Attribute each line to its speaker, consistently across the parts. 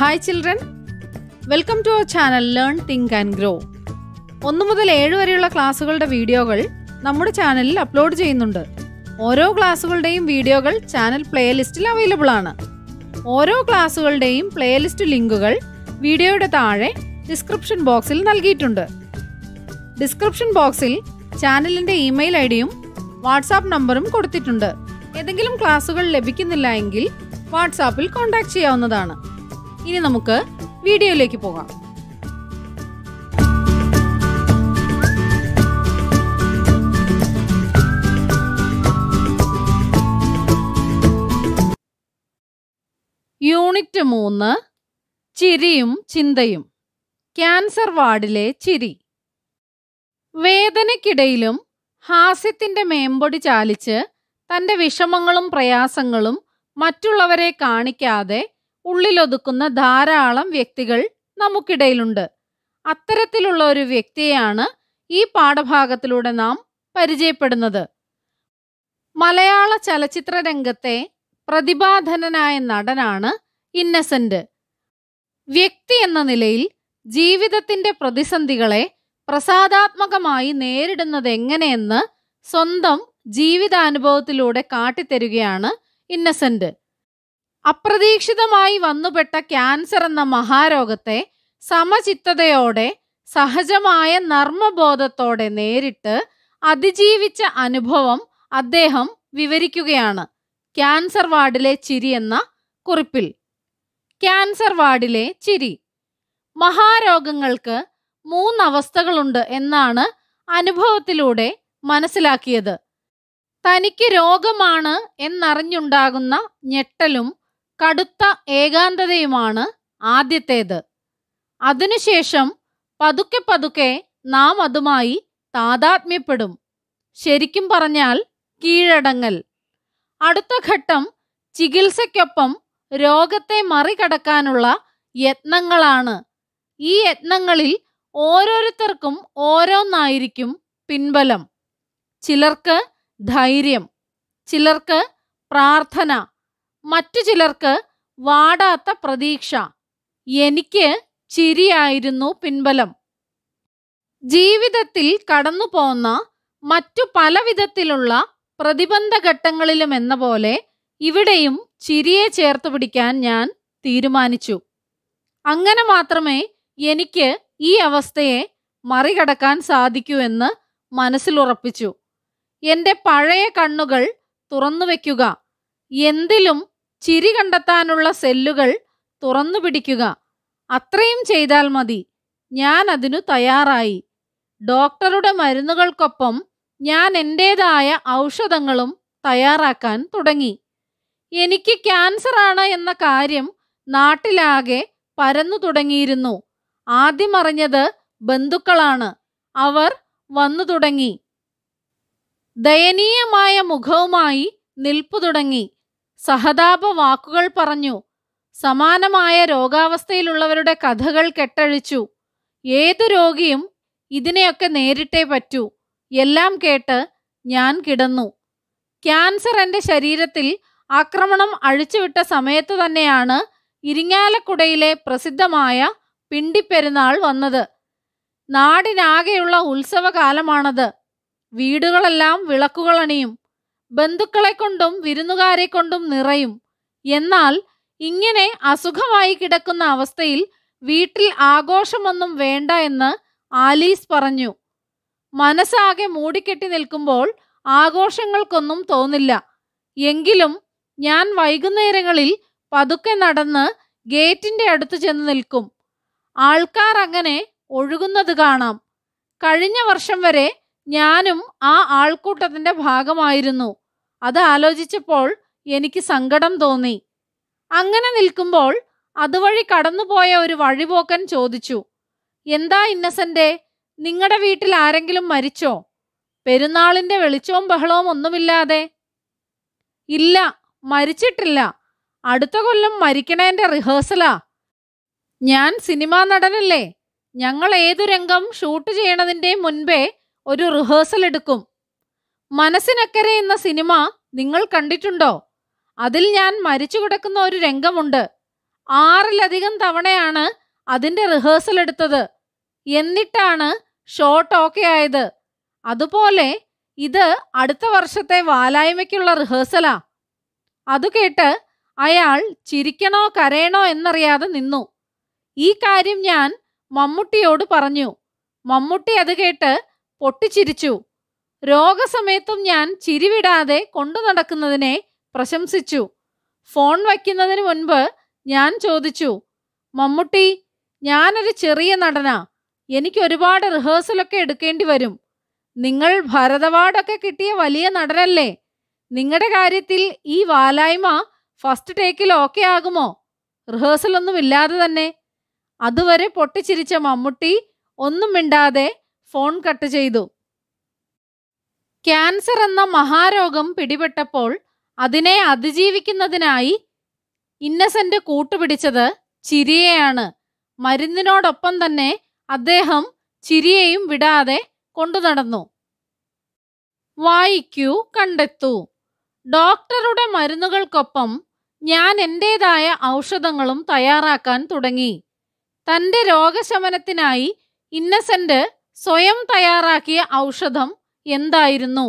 Speaker 1: hi children welcome to our channel learn think and grow ഒന്ന് മുതൽ ഏഴ് വരെയുള്ള ക്ലാസ്സുകളുടെ വീഡിയോകൾ നമ്മുടെ ചാനലിൽ അപ്ലോഡ് ചെയ്യുന്നുണ്ട് ഓരോ ക്ലാസ്സുകളുടെയും വീഡിയോകൾ ചാനൽ പ്ലേലിസ്റ്റിൽ അവൈലബിൾ ആണ് ഓരോ ക്ലാസ്സുകളുടെയും പ്ലേലിസ്റ്റ് ലിങ്കുകൾ വീഡിയോയുടെ താഴെ ഡിസ്ക്രിപ്ഷൻ ബോക്സിൽ നൽകിയിട്ടുണ്ട് ഡിസ്ക്രിപ്ഷൻ ബോക്സിൽ ചാനലിൻ്റെ ഇമെയിൽ ഐ ഡിയും വാട്സാപ്പ് നമ്പറും കൊടുത്തിട്ടുണ്ട് ഏതെങ്കിലും ക്ലാസ്സുകൾ ലഭിക്കുന്നില്ല എങ്കിൽ വാട്സാപ്പിൽ കോൺടാക്ട് ചെയ്യാവുന്നതാണ് ഇനി നമുക്ക് വീഡിയോയിലേക്ക് പോകാം യൂണിറ്റ് മൂന്ന് ചിരിയും ചിന്തയും ക്യാൻസർ വാർഡിലെ ചിരി വേദനയ്ക്കിടയിലും ഹാസ്യത്തിന്റെ മേമ്പൊടി ചാലിച്ച് തന്റെ വിഷമങ്ങളും പ്രയാസങ്ങളും മറ്റുള്ളവരെ കാണിക്കാതെ ഉള്ളിലൊതുക്കുന്ന ധാരാളം വ്യക്തികൾ നമുക്കിടയിലുണ്ട് അത്തരത്തിലുള്ള ഒരു വ്യക്തിയാണ് ഈ പാഠഭാഗത്തിലൂടെ നാം പരിചയപ്പെടുന്നത് മലയാള ചലച്ചിത്ര രംഗത്തെ പ്രതിഭാധനനായ നടനാണ് ഇന്നസെന്റ് വ്യക്തി എന്ന നിലയിൽ ജീവിതത്തിന്റെ പ്രതിസന്ധികളെ പ്രസാദാത്മകമായി നേരിടുന്നത് എങ്ങനെയെന്ന് സ്വന്തം ജീവിതാനുഭവത്തിലൂടെ കാട്ടിത്തരുകയാണ് ഇന്നസെന്റ് അപ്രതീക്ഷിതമായി വന്നുപെട്ട ക്യാൻസർ എന്ന മഹാരോഗത്തെ സമചിത്തതയോടെ സഹജമായ നർമ്മബോധത്തോടെ നേരിട്ട് അതിജീവിച്ച അനുഭവം അദ്ദേഹം വിവരിക്കുകയാണ് ക്യാൻസർ വാർഡിലെ ചിരി എന്ന കുറിപ്പിൽ ക്യാൻസർ വാർഡിലെ ചിരി മഹാരോഗങ്ങൾക്ക് മൂന്നവസ്ഥകളുണ്ട് എന്നാണ് അനുഭവത്തിലൂടെ മനസ്സിലാക്കിയത് തനിക്ക് രോഗമാണ് എന്നറിഞ്ഞുണ്ടാകുന്ന ഞെട്ടലും കടുത്ത ഏകാന്തതയുമാണ് ആദ്യത്തേത് അതിനുശേഷം പതുക്കെ പതുക്കെ നാം അതുമായി താതാത്മ്യപ്പെടും ശരിക്കും പറഞ്ഞാൽ കീഴടങ്ങൽ അടുത്ത ഘട്ടം ചികിത്സയ്ക്കൊപ്പം രോഗത്തെ മറികടക്കാനുള്ള യത്നങ്ങളാണ് ഈ യത്നങ്ങളിൽ ഓരോരുത്തർക്കും ഓരോന്നായിരിക്കും പിൻബലം ചിലർക്ക് ധൈര്യം ചിലർക്ക് പ്രാർത്ഥന മറ്റു ചിലർക്ക് വാടാത്ത പ്രതീക്ഷ എനിക്ക് ചിരിയായിരുന്നു പിൻബലം ജീവിതത്തിൽ കടന്നു പോന്ന മറ്റു പലവിധത്തിലുള്ള പ്രതിബന്ധ ഘട്ടങ്ങളിലും എന്ന പോലെ ഇവിടെയും ചിരിയെ ചേർത്ത് പിടിക്കാൻ ഞാൻ തീരുമാനിച്ചു അങ്ങനെ മാത്രമേ എനിക്ക് ഈ അവസ്ഥയെ മറികടക്കാൻ സാധിക്കൂ എന്ന് മനസ്സിലുറപ്പിച്ചു എൻ്റെ പഴയ കണ്ണുകൾ തുറന്നു വയ്ക്കുക എന്തിലും ചിരി കണ്ടെത്താനുള്ള സെല്ലുകൾ തുറന്നു പിടിക്കുക അത്രയും ചെയ്താൽ മതി ഞാൻ അതിനു തയ്യാറായി ഡോക്ടറുടെ മരുന്നുകൾക്കൊപ്പം ഞാൻ എൻ്റേതായ ഔഷധങ്ങളും തയ്യാറാക്കാൻ തുടങ്ങി എനിക്ക് ആണ് എന്ന കാര്യം നാട്ടിലാകെ പരന്നു തുടങ്ങിയിരുന്നു ആദ്യമറിഞ്ഞത് ബന്ധുക്കളാണ് അവർ വന്നു തുടങ്ങി ദയനീയമായ മുഖവുമായി നിൽപ്പു തുടങ്ങി സഹതാപ വാക്കുകൾ പറഞ്ഞു സമാനമായ രോഗാവസ്ഥയിലുള്ളവരുടെ കഥകൾ കെട്ടഴിച്ചു ഏതു രോഗിയും ഇതിനെയൊക്കെ നേരിട്ടേ പറ്റൂ എല്ലാം കേട്ട് ഞാൻ കിടന്നു ക്യാൻസർ എൻ്റെ ശരീരത്തിൽ ആക്രമണം അഴിച്ചുവിട്ട സമയത്ത് തന്നെയാണ് ഇരിങ്ങാലക്കുടയിലെ പ്രസിദ്ധമായ പിണ്ടിപ്പെരുന്നാൾ വന്നത് നാടിനാകെയുള്ള ഉത്സവകാലമാണത് വീടുകളെല്ലാം വിളക്കുകളണിയും ബന്ധുക്കളെ കൊണ്ടും വിരുന്നുകാരെ കൊണ്ടും നിറയും എന്നാൽ ഇങ്ങനെ അസുഖമായി കിടക്കുന്ന അവസ്ഥയിൽ വീട്ടിൽ ആഘോഷമൊന്നും വേണ്ട എന്ന് ആലീസ് പറഞ്ഞു മനസ്സാകെ മൂടിക്കെട്ടി നിൽക്കുമ്പോൾ ആഘോഷങ്ങൾക്കൊന്നും തോന്നില്ല എങ്കിലും ഞാൻ വൈകുന്നേരങ്ങളിൽ പതുക്കെ നടന്ന് ഗേറ്റിന്റെ അടുത്ത് ചെന്ന് നിൽക്കും ആൾക്കാർ അങ്ങനെ ഒഴുകുന്നത് കാണാം കഴിഞ്ഞ വർഷം വരെ ഞാനും ആ ആൾക്കൂട്ടത്തിൻ്റെ ഭാഗമായിരുന്നു അത് ആലോചിച്ചപ്പോൾ എനിക്ക് സങ്കടം തോന്നി അങ്ങനെ നിൽക്കുമ്പോൾ അതുവഴി കടന്നുപോയ ഒരു വഴിപോക്കൻ ചോദിച്ചു എന്താ ഇന്നസെൻ്റെ നിങ്ങളുടെ വീട്ടിൽ ആരെങ്കിലും മരിച്ചോ പെരുന്നാളിൻ്റെ വെളിച്ചവും ബഹളവും ഒന്നുമില്ലാതെ ഇല്ല മരിച്ചിട്ടില്ല അടുത്ത കൊല്ലം മരിക്കണേൻ്റെ റിഹേഴ്സലാ ഞാൻ സിനിമാ നടനല്ലേ ഞങ്ങൾ ഏതു രംഗം ഷൂട്ട് ചെയ്യണതിൻ്റെയും മുൻപേ ഒരു റിഹേഴ്സൽ എടുക്കും മനസ്സിനക്കരെ എന്ന സിനിമ നിങ്ങൾ കണ്ടിട്ടുണ്ടോ അതിൽ ഞാൻ മരിച്ചു കിടക്കുന്ന ഒരു രംഗമുണ്ട് ആറിലധികം തവണയാണ് അതിൻ്റെ റിഹേഴ്സൽ എടുത്തത് എന്നിട്ടാണ് ഷോട്ട് ഓക്കെ ആയത് അതുപോലെ ഇത് അടുത്ത വർഷത്തെ വാലായ്മയ്ക്കുള്ള റിഹേഴ്സലാ അത് കേട്ട് അയാൾ ചിരിക്കണോ കരയണോ എന്നറിയാതെ നിന്നു ഈ കാര്യം ഞാൻ മമ്മൂട്ടിയോട് പറഞ്ഞു മമ്മൂട്ടി അത് കേട്ട് പൊട്ടിച്ചിരിച്ചു രോഗസമയത്തും ഞാൻ ചിരിവിടാതെ കൊണ്ടു നടക്കുന്നതിനെ പ്രശംസിച്ചു ഫോൺ വയ്ക്കുന്നതിന് മുൻപ് ഞാൻ ചോദിച്ചു മമ്മൂട്ടി ഞാനൊരു ചെറിയ നടന എനിക്ക് ഒരുപാട് റിഹേഴ്സലൊക്കെ എടുക്കേണ്ടി വരും നിങ്ങൾ ഭരതവാർഡൊക്കെ കിട്ടിയ വലിയ നടനല്ലേ നിങ്ങളുടെ കാര്യത്തിൽ ഈ വാലായ്മ ഫസ്റ്റ് ടേക്കിൽ ഓക്കെ ആകുമോ റിഹേഴ്സലൊന്നും ഇല്ലാതെ തന്നെ അതുവരെ പൊട്ടിച്ചിരിച്ച മമ്മൂട്ടി ഒന്നും മിണ്ടാതെ ഫോൺ കട്ട് ചെയ്തു ക്യാൻസർ എന്ന മഹാരോഗം പിടിപെട്ടപ്പോൾ അതിനെ അതിജീവിക്കുന്നതിനായി ഇന്നസെന്റ് കൂട്ടുപിടിച്ചത് ചിരിയെയാണ് മരുന്നിനോടൊപ്പം തന്നെ അദ്ദേഹം ചിരിയെയും വിടാതെ കൊണ്ടുനടന്നു വായിക്കൂ കണ്ടെത്തൂ ഡോക്ടറുടെ മരുന്നുകൾക്കൊപ്പം ഞാൻ എൻ്റേതായ ഔഷധങ്ങളും തയ്യാറാക്കാൻ തുടങ്ങി തൻ്റെ രോഗശമനത്തിനായി ഇന്നസെന്റ് സ്വയം തയ്യാറാക്കിയ ഔഷധം എന്തായിരുന്നു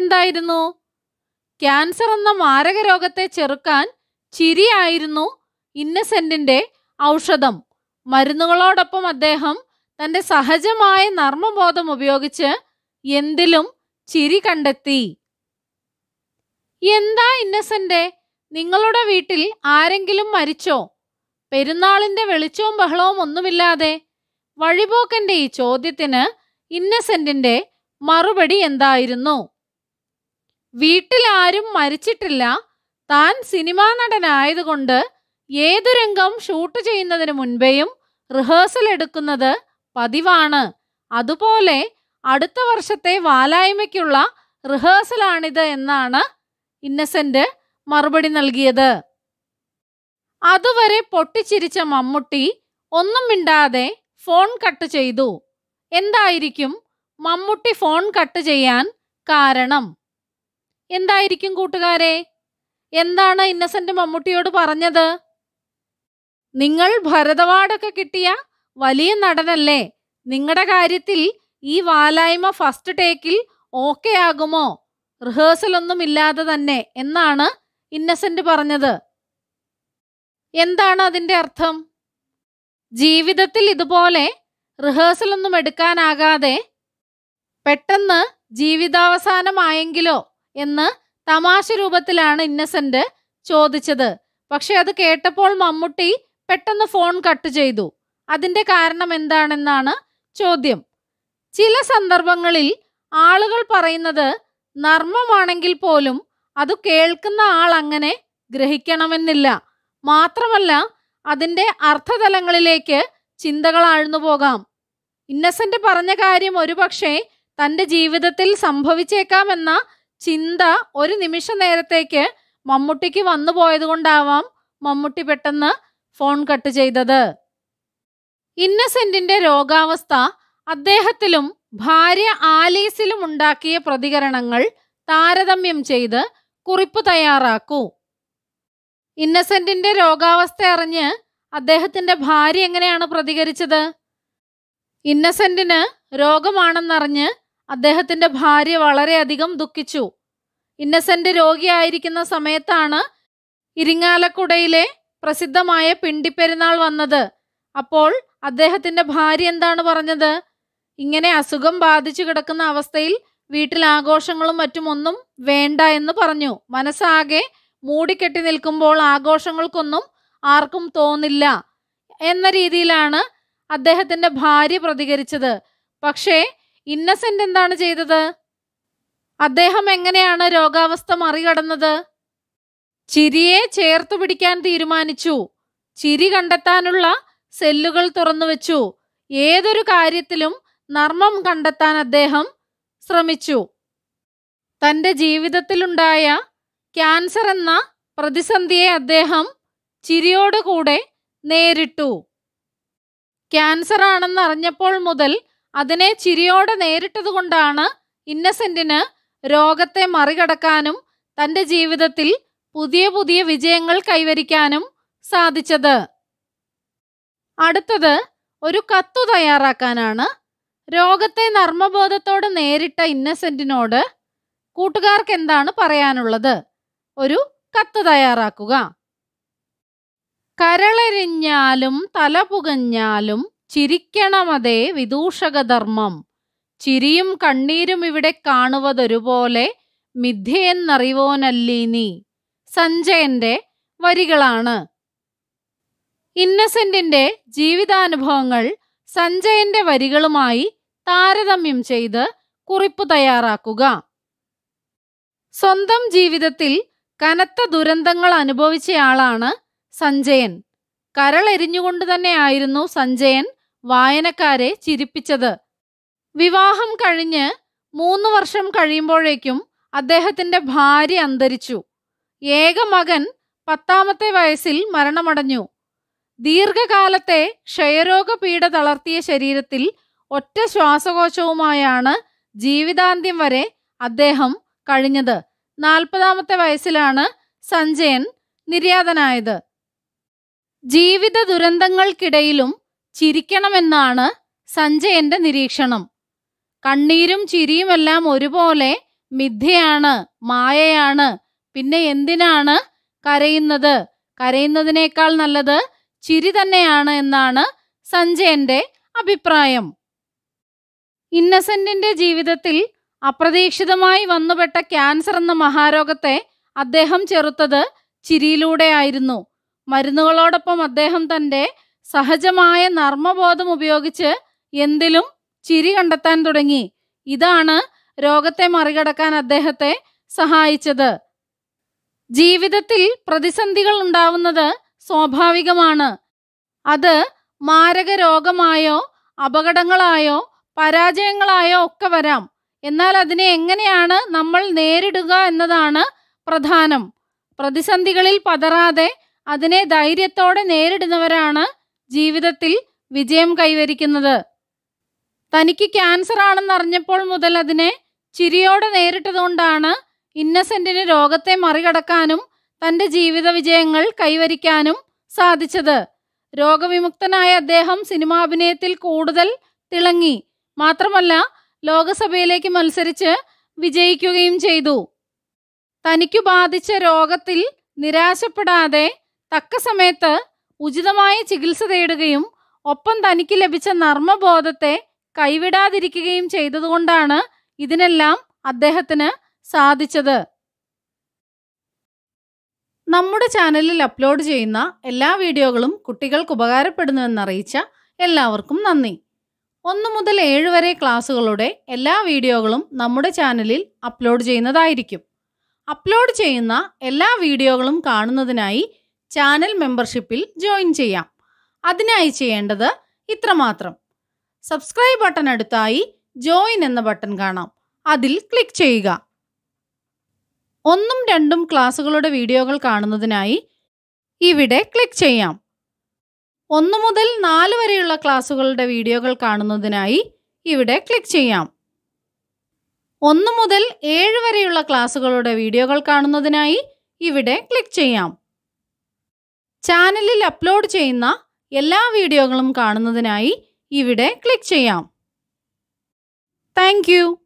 Speaker 1: എന്തായിരുന്നു ക്യാൻസർ എന്ന മാരക രോഗത്തെ ചെറുക്കാൻ ചിരിയായിരുന്നു ഇന്നസെന്റിന്റെ ഔഷധം മരുന്നുകളോടൊപ്പം അദ്ദേഹം തന്റെ സഹജമായ നർമ്മബോധം ഉപയോഗിച്ച് എന്തിലും ചിരി കണ്ടെത്തി എന്താ ഇന്നസെന്റെ നിങ്ങളുടെ വീട്ടിൽ ആരെങ്കിലും മരിച്ചോ പെരുന്നാളിന്റെ വെളിച്ചവും ബഹളവും ഒന്നുമില്ലാതെ വഴിപോക്കന്റെ ഈ ചോദ്യത്തിന് ഇന്നസെന്റിന്റെ മറുപടി എന്തായിരുന്നു വീട്ടിലാരും മരിച്ചിട്ടില്ല താൻ സിനിമാ നടനായതുകൊണ്ട് ഏതു രംഗം ഷൂട്ട് ചെയ്യുന്നതിന് മുൻപേയും റിഹേഴ്സൽ എടുക്കുന്നത് പതിവാണ് അതുപോലെ അടുത്ത വർഷത്തെ വാലായ്മയ്ക്കുള്ള റിഹേഴ്സലാണിത് എന്നാണ് ഇന്നസെന്റ് മറുപടി നൽകിയത് അതുവരെ പൊട്ടിച്ചിരിച്ച മമ്മൂട്ടി ഒന്നും മിണ്ടാതെ ഫോൺ കട്ട് ചെയ്തു എന്തായിരിക്കും മമ്മൂട്ടി ഫോൺ കട്ട് ചെയ്യാൻ കാരണം എന്തായിരിക്കും കൂട്ടുകാരെ എന്താണ് ഇന്നസെന്റ് മമ്മൂട്ടിയോട് പറഞ്ഞത് നിങ്ങൾ ഭരതവാടൊക്കെ കിട്ടിയ വലിയ നടനല്ലേ നിങ്ങളുടെ കാര്യത്തിൽ ഈ വാലായ്മ ഫസ്റ്റ് ടേക്കിൽ ഓക്കെ ആകുമോ റിഹേഴ്സൽ ഒന്നും ഇല്ലാതെ തന്നെ എന്നാണ് ഇന്നസെന്റ് പറഞ്ഞത് എന്താണ് അതിന്റെ അർത്ഥം ജീവിതത്തിൽ ഇതുപോലെ റിഹേഴ്സലൊന്നും എടുക്കാനാകാതെ പെട്ടെന്ന് ജീവിതാവസാനമായെങ്കിലോ എന്ന് തമാശ രൂപത്തിലാണ് ഇന്നസെന്റ് ചോദിച്ചത് പക്ഷെ അത് കേട്ടപ്പോൾ മമ്മൂട്ടി പെട്ടെന്ന് ഫോൺ കട്ട് ചെയ്തു അതിന്റെ കാരണം എന്താണെന്നാണ് ചോദ്യം ചില സന്ദർഭങ്ങളിൽ ആളുകൾ പറയുന്നത് നർമ്മമാണെങ്കിൽ പോലും അത് കേൾക്കുന്ന ആൾ അങ്ങനെ ഗ്രഹിക്കണമെന്നില്ല മാത്രമല്ല അതിൻ്റെ അർത്ഥതലങ്ങളിലേക്ക് ചിന്തകൾ ആഴ്ന്നു പോകാം ഇന്നസെന്റ് പറഞ്ഞ കാര്യം ഒരുപക്ഷെ തൻ്റെ ജീവിതത്തിൽ സംഭവിച്ചേക്കാമെന്ന ചിന്ത ഒരു നിമിഷ നേരത്തേക്ക് മമ്മൂട്ടിക്ക് വന്നു പോയതുകൊണ്ടാവാം മമ്മൂട്ടി പെട്ടെന്ന് ഫോൺ കട്ട് ചെയ്തത് ഇന്നസെന്റിന്റെ രോഗാവസ്ഥ അദ്ദേഹത്തിലും ഭാര്യ ആലീസിലും ഉണ്ടാക്കിയ പ്രതികരണങ്ങൾ താരതമ്യം ചെയ്ത് കുറിപ്പ് തയ്യാറാക്കൂ ഇന്നസെന്റിന്റെ രോഗാവസ്ഥ അറിഞ്ഞ് അദ്ദേഹത്തിന്റെ ഭാര്യ എങ്ങനെയാണ് പ്രതികരിച്ചത് ഇന്നസെന്റിന് രോഗമാണെന്നറിഞ്ഞ് അദ്ദേഹത്തിന്റെ ഭാര്യ വളരെയധികം ദുഃഖിച്ചു ഇന്നസെന്റ് രോഗിയായിരിക്കുന്ന സമയത്താണ് ഇരിങ്ങാലക്കുടയിലെ പ്രസിദ്ധമായ പിണ്ടിപ്പെരുന്നാൾ വന്നത് അപ്പോൾ അദ്ദേഹത്തിന്റെ ഭാര്യ എന്താണ് പറഞ്ഞത് ഇങ്ങനെ അസുഖം ബാധിച്ചു കിടക്കുന്ന അവസ്ഥയിൽ വീട്ടിൽ ആഘോഷങ്ങളും മറ്റും ഒന്നും വേണ്ട എന്ന് പറഞ്ഞു മനസ്സാകെ മൂടിക്കെട്ടി നിൽക്കുമ്പോൾ ആഘോഷങ്ങൾക്കൊന്നും ആർക്കും തോന്നില്ല എന്ന രീതിയിലാണ് അദ്ദേഹത്തിൻ്റെ ഭാര്യ പ്രതികരിച്ചത് പക്ഷേ ഇന്നസെൻ്റ് എന്താണ് ചെയ്തത് അദ്ദേഹം എങ്ങനെയാണ് രോഗാവസ്ഥ മറികടന്നത് ചിരിയെ ചേർത്തു പിടിക്കാൻ തീരുമാനിച്ചു ചിരി കണ്ടെത്താനുള്ള സെല്ലുകൾ തുറന്നു വെച്ചു ഏതൊരു കാര്യത്തിലും നർമ്മം കണ്ടെത്താൻ അദ്ദേഹം ശ്രമിച്ചു തൻ്റെ ജീവിതത്തിലുണ്ടായ ക്യാൻസർ എന്ന പ്രതിസന്ധിയെ അദ്ദേഹം ചിരിയോടുകൂടെ നേരിട്ടു ക്യാൻസർ ആണെന്ന് അറിഞ്ഞപ്പോൾ മുതൽ അതിനെ ചിരിയോടെ നേരിട്ടതുകൊണ്ടാണ് ഇന്നസെന്റിന് രോഗത്തെ മറികടക്കാനും തന്റെ ജീവിതത്തിൽ പുതിയ പുതിയ വിജയങ്ങൾ കൈവരിക്കാനും സാധിച്ചത് അടുത്തത് ഒരു കത്തു തയ്യാറാക്കാനാണ് രോഗത്തെ നർമ്മബോധത്തോടെ നേരിട്ട ഇന്നസെന്റിനോട് കൂട്ടുകാർക്ക് എന്താണ് പറയാനുള്ളത് ഒരു കത്ത് തയ്യാറാക്കുക തല തലപുകഞ്ഞാലും ചിരിക്കണമതേ വിദൂഷകധർമ്മം ചിരിയും കണ്ണീരും ഇവിടെ കാണുവതൊരുപോലെ നീ സഞ്ജയന്റെ വരികളാണ് ഇന്നസെന്റിന്റെ ജീവിതാനുഭവങ്ങൾ സഞ്ജയന്റെ വരികളുമായി താരതമ്യം ചെയ്ത് കുറിപ്പ് തയ്യാറാക്കുക സ്വന്തം ജീവിതത്തിൽ കനത്ത ദുരന്തങ്ങൾ അനുഭവിച്ചയാളാണ് സഞ്ജയൻ കരളെരിഞ്ഞുകൊണ്ട് തന്നെയായിരുന്നു സഞ്ജയൻ വായനക്കാരെ ചിരിപ്പിച്ചത് വിവാഹം കഴിഞ്ഞ് മൂന്ന് വർഷം കഴിയുമ്പോഴേക്കും അദ്ദേഹത്തിന്റെ ഭാര്യ അന്തരിച്ചു ഏക മകൻ പത്താമത്തെ വയസ്സിൽ മരണമടഞ്ഞു ദീർഘകാലത്തെ ക്ഷയരോഗ പീഡ തളർത്തിയ ശരീരത്തിൽ ഒറ്റ ശ്വാസകോശവുമായാണ് ജീവിതാന്ത്യം വരെ അദ്ദേഹം കഴിഞ്ഞത് നാൽപ്പതാമത്തെ വയസ്സിലാണ് സഞ്ജയൻ നിര്യാതനായത് ജീവിത ദുരന്തങ്ങൾക്കിടയിലും ചിരിക്കണമെന്നാണ് സഞ്ജയന്റെ നിരീക്ഷണം കണ്ണീരും ചിരിയുമെല്ലാം ഒരുപോലെ മിഥ്യയാണ് മായയാണ് പിന്നെ എന്തിനാണ് കരയുന്നത് കരയുന്നതിനേക്കാൾ നല്ലത് ചിരി തന്നെയാണ് എന്നാണ് സഞ്ജയന്റെ അഭിപ്രായം ഇന്നസെന്റിന്റെ ജീവിതത്തിൽ അപ്രതീക്ഷിതമായി വന്നുപെട്ട ക്യാൻസർ എന്ന മഹാരോഗത്തെ അദ്ദേഹം ചെറുത്തത് ചിരിയിലൂടെയായിരുന്നു മരുന്നുകളോടൊപ്പം അദ്ദേഹം തൻ്റെ സഹജമായ നർമ്മബോധം ഉപയോഗിച്ച് എന്തിലും ചിരി കണ്ടെത്താൻ തുടങ്ങി ഇതാണ് രോഗത്തെ മറികടക്കാൻ അദ്ദേഹത്തെ സഹായിച്ചത് ജീവിതത്തിൽ പ്രതിസന്ധികൾ ഉണ്ടാവുന്നത് സ്വാഭാവികമാണ് അത് മാരക രോഗമായോ അപകടങ്ങളായോ പരാജയങ്ങളായോ ഒക്കെ വരാം എന്നാൽ അതിനെ എങ്ങനെയാണ് നമ്മൾ നേരിടുക എന്നതാണ് പ്രധാനം പ്രതിസന്ധികളിൽ പതറാതെ അതിനെ ധൈര്യത്തോടെ നേരിടുന്നവരാണ് ജീവിതത്തിൽ വിജയം കൈവരിക്കുന്നത് തനിക്ക് ക്യാൻസർ ആണെന്ന് അറിഞ്ഞപ്പോൾ മുതൽ അതിനെ ചിരിയോടെ നേരിട്ടതുകൊണ്ടാണ് ഇന്നസെന്റിന് രോഗത്തെ മറികടക്കാനും തന്റെ ജീവിത വിജയങ്ങൾ കൈവരിക്കാനും സാധിച്ചത് രോഗവിമുക്തനായ അദ്ദേഹം അഭിനയത്തിൽ കൂടുതൽ തിളങ്ങി മാത്രമല്ല ലോകസഭയിലേക്ക് മത്സരിച്ച് വിജയിക്കുകയും ചെയ്തു തനിക്കു ബാധിച്ച രോഗത്തിൽ നിരാശപ്പെടാതെ തക്ക സമയത്ത് ഉചിതമായ ചികിത്സ തേടുകയും ഒപ്പം തനിക്ക് ലഭിച്ച നർമ്മബോധത്തെ കൈവിടാതിരിക്കുകയും ചെയ്തതുകൊണ്ടാണ് ഇതിനെല്ലാം അദ്ദേഹത്തിന് സാധിച്ചത് നമ്മുടെ ചാനലിൽ അപ്ലോഡ് ചെയ്യുന്ന എല്ലാ വീഡിയോകളും കുട്ടികൾക്ക് ഉപകാരപ്പെടുന്നുവെന്നറിയിച്ച എല്ലാവർക്കും നന്ദി ഒന്ന് മുതൽ ഏഴ് വരെ ക്ലാസ്സുകളുടെ എല്ലാ വീഡിയോകളും നമ്മുടെ ചാനലിൽ അപ്ലോഡ് ചെയ്യുന്നതായിരിക്കും അപ്ലോഡ് ചെയ്യുന്ന എല്ലാ വീഡിയോകളും കാണുന്നതിനായി ചാനൽ മെമ്പർഷിപ്പിൽ ജോയിൻ ചെയ്യാം അതിനായി ചെയ്യേണ്ടത് ഇത്രമാത്രം സബ്സ്ക്രൈബ് ബട്ടൺ അടുത്തായി ജോയിൻ എന്ന ബട്ടൺ കാണാം അതിൽ ക്ലിക്ക് ചെയ്യുക ഒന്നും രണ്ടും ക്ലാസ്സുകളുടെ വീഡിയോകൾ കാണുന്നതിനായി ഇവിടെ ക്ലിക്ക് ചെയ്യാം ഒന്ന് മുതൽ നാല് വരെയുള്ള ക്ലാസുകളുടെ വീഡിയോകൾ കാണുന്നതിനായി ഇവിടെ ക്ലിക്ക് ചെയ്യാം ഒന്ന് മുതൽ ഏഴ് വരെയുള്ള ക്ലാസുകളുടെ വീഡിയോകൾ കാണുന്നതിനായി ഇവിടെ ക്ലിക്ക് ചെയ്യാം ചാനലിൽ അപ്ലോഡ് ചെയ്യുന്ന എല്ലാ വീഡിയോകളും കാണുന്നതിനായി ഇവിടെ ക്ലിക്ക് ചെയ്യാം താങ്ക്